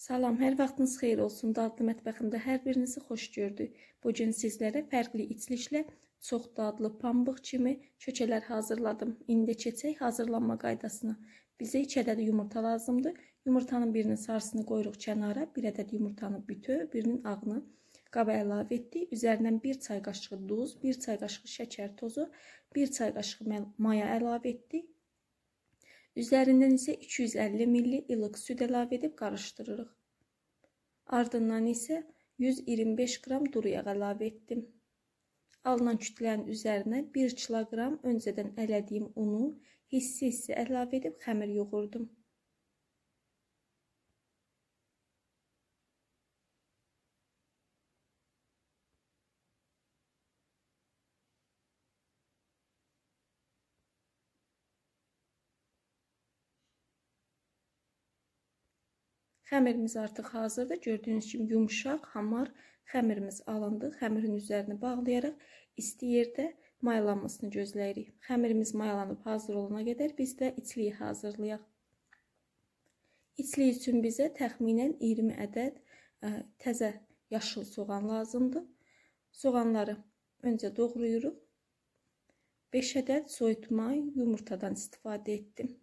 Salam, hər vaxtınız xeyir olsun. Dadlı mətbəximdə hər birinizi xoş gördük. Bu gün sizlərə fərqli içliklə çox dadlı pambıq kimi çökələr hazırladım. İndi keçək hazırlanma qaydasına. Bizə 2 ədəd yumurta lazımdır. Yumurtanın birinin sarısını qoyuruq kənara, 1 ədəd yumurtanı bütü, birinin ağını qaba əlavə etdik. Üzərindən 1 çay qaşığı duz, 1 çay qaşığı şəkər tozu, 1 çay qaşığı maya əlavə etdik. Üzərindən isə 250 ml ilıq süd əlavə edib qarışdırırıq. Ardından isə 125 qram duru yağ əlavə etdim. Alınan kütlənin üzərinə 1 kiloqram öncədən ələdiyim unu hissi-hissi əlavə edib xəmir yoğurdum. Xəmirimiz artıq hazırdır. Gördüyünüz kimi yumşaq, hamar xəmirimiz alındı. Xəmirin üzərini bağlayaraq isti yerdə mayalanmasını gözləyirik. Xəmirimiz mayalanıb hazır olana qədər biz də içliyi hazırlayaq. İçlik üçün bizə təxminən 20 ədəd ə, təzə yaşıl soğan lazımdır. Soğanları öncə doğrayırıq. 5 ədəd soyutma yumurtadan istifadə etdim.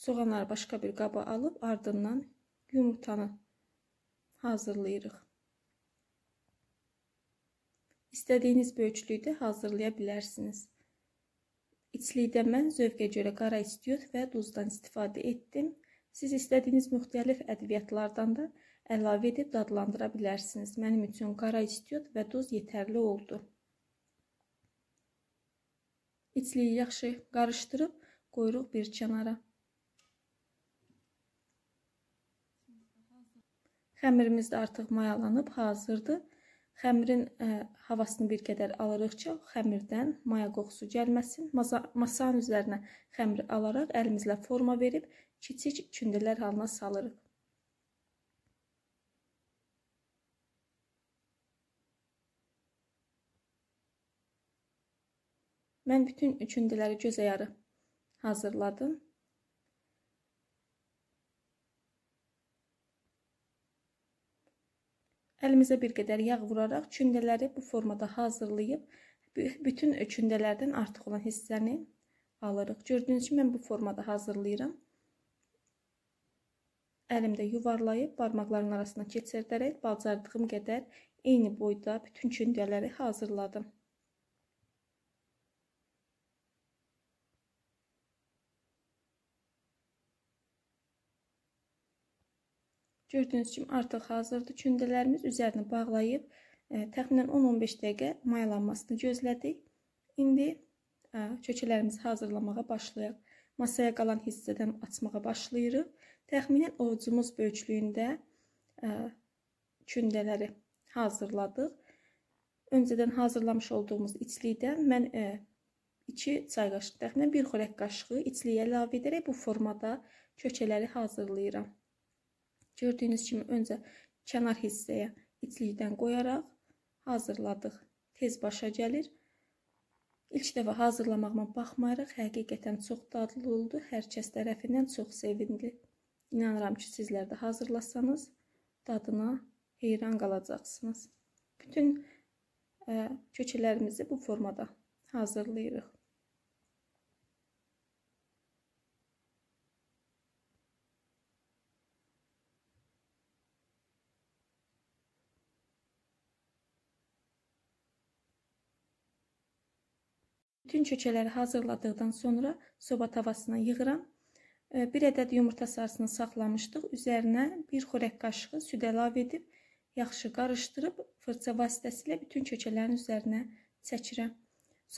Soğanları başqa bir qaba alıb ardından yumurtanı hazırlayırıq. İstədiyiniz böyüklükdə hazırlaya bilərsiniz. İçlikdə mən zövqə görə qara istiyot və duzdan istifadə etdim. Siz istədiyiniz müxtəlif ədviyyatlardan da əlavə edib dadlandıra bilərsiniz. Mənim üçün qara istiyot və duz yetərli oldu. İçliyi yaxşı qarışdırıb qoyuruq bir kənara. Xəmirimiz də artıq mayalanıb hazırdır. Xəmirin ə, havasını bir qədər alırıqca xəmirdən maya qoxusu gəlməsin. Masa, masanın üzərinə xəmiri alaraq əlimizlə forma verib kiçik kündələr halına salırıq. Mən bütün kündələri göz ayarı hazırladım. Əlimizə bir qədər yağ vuraraq kündələri bu formada hazırlayıb bütün kündələrdən artıq olan hissəni alırıq. Gördüyünüz kimi mən bu formada hazırlayıram. Əlimdə yuvarlayıb barmaqların arasına keçirdərək bacardığım qədər eyni boyda bütün kündələri hazırladım. Gördüyünüz kimi artıq hazırdır. Kündələrimiz üzərini bağlayıb ə, e, təxminən 10-15 dəqiqə mayalanmasını gözlədik. İndi ə, e, kökələrimizi hazırlamağa başlayaq. Masaya qalan hissədən açmağa başlayırıq. Təxminən ovucumuz böyüklüyündə ə, e, kündələri hazırladıq. Öncədən hazırlamış olduğumuz içlikdən mən 2 çay qaşığı, təxminən 1 xörək qaşığı içliyə əlavə edərək bu formada kökələri hazırlayıram. Gördüyünüz kimi öncə kənar hissəyə içlikdən qoyaraq hazırladıq. Tez başa gəlir. İlk dəfə hazırlamağıma baxmayaraq həqiqətən çox dadlı oldu. Hər kəs tərəfindən çox sevindi. İnanıram ki, sizlər də hazırlasanız dadına heyran qalacaqsınız. Bütün ə, kökələrimizi bu formada hazırlayırıq. Bütün çökələri hazırladıqdan sonra soba tavasına yığıram. Bir ədəd yumurta sarısını saxlamışdıq. Üzərinə bir xörək qaşığı süd əlavə edib, yaxşı qarışdırıb fırça vasitəsilə bütün çökələrin üzərinə çəkirəm.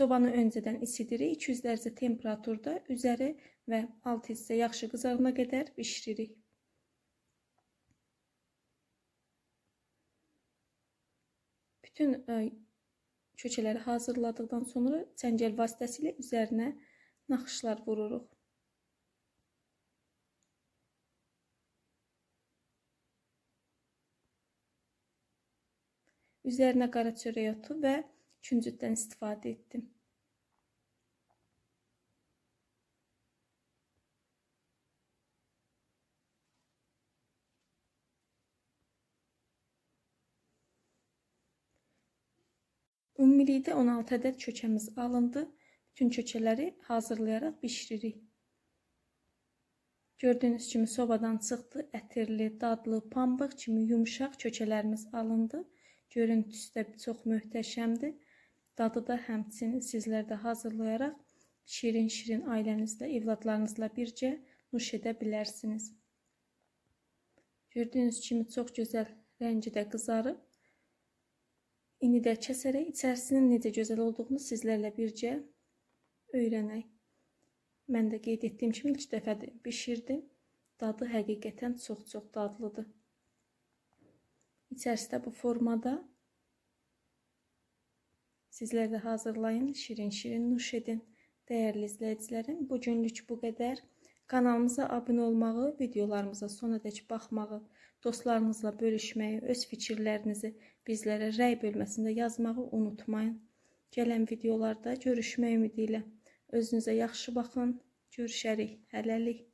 Sobanı öncədən isidirik. 200 dərəcə temperaturda üzəri və alt hissə yaxşı qızarına qədər bişiririk. Bütün e, kökələri hazırladıqdan sonra çəngəl vasitəsilə üzərinə naxışlar vururuq. Üzərinə qara çörək otu və küncütdən istifadə etdim. Ümumilikdə 16 ədəd kökəmiz alındı. Bütün kökələri hazırlayaraq bişiririk. Gördüyünüz kimi sobadan çıxdı, ətirli, dadlı, pambıq kimi yumşaq kökələrimiz alındı. Görüntüsü də çox möhtəşəmdir. Dadı da həmçinin sizlər də hazırlayaraq şirin-şirin ailənizlə, evladlarınızla bircə nuş edə bilərsiniz. Gördüyünüz kimi çox gözəl rəngi də qızarıb. İndi də kəsərək içərisinin necə gözəl olduğunu sizlərlə bircə öyrənək. Mən də qeyd etdiyim kimi ilk dəfədir bişirdim. Dadı həqiqətən çox-çox dadlıdır. İçərisində bu formada sizlər də hazırlayın, şirin-şirin nuş edin. Dəyərli izləyicilərim, bu günlük bu qədər. Kanalımıza abunə olmağı, videolarımıza sonadək baxmağı, dostlarınızla bölüşməyi, öz fikirlərinizi, bizlərə rəy bölməsində yazmağı unutmayın. Gələn videolarda görüşmək ümidi ilə özünüzə yaxşı baxın. Görüşərik. Hələlik.